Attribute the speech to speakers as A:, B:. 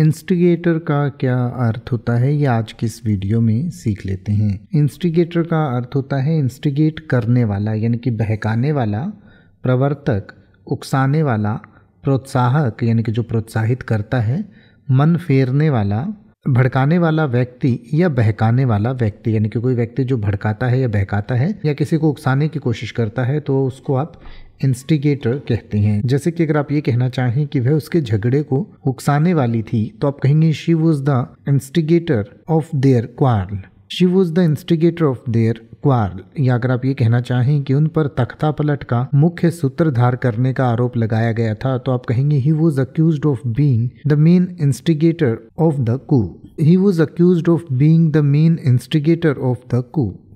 A: instigator का क्या अर्थ होता है ये आज की इस वीडियो में सीख लेते हैं इंस्टिगेटर का अर्थ होता है इंस्टिगेट करने वाला यानी कि बहकाने वाला प्रवर्तक उकसाने वाला प्रोत्साहक यानी कि जो प्रोत्साहित करता है मन फेरने वाला भड़काने वाला व्यक्ति या बहकाने वाला व्यक्ति यानी कि कोई व्यक्ति जो भड़काता है या बहकाता है या किसी को उकसाने की कोशिश करता है तो उसको आप इंस्टिगेटर कहते हैं जैसे कि अगर आप ये कहना चाहें कि वह उसके झगड़े को उकसाने वाली थी तो आप कहेंगे she was the instigator of their quarrel she was the instigator of their quarrel या अगर आप ये कहना चाहें कि उन पर तख्ता पलट का मुख्य सूत्रधार करने का आरोप लगाया गया था तो आप कहेंगे he was accuse of being the main instigator of the coup he was accuse of being the main instigator of the Koo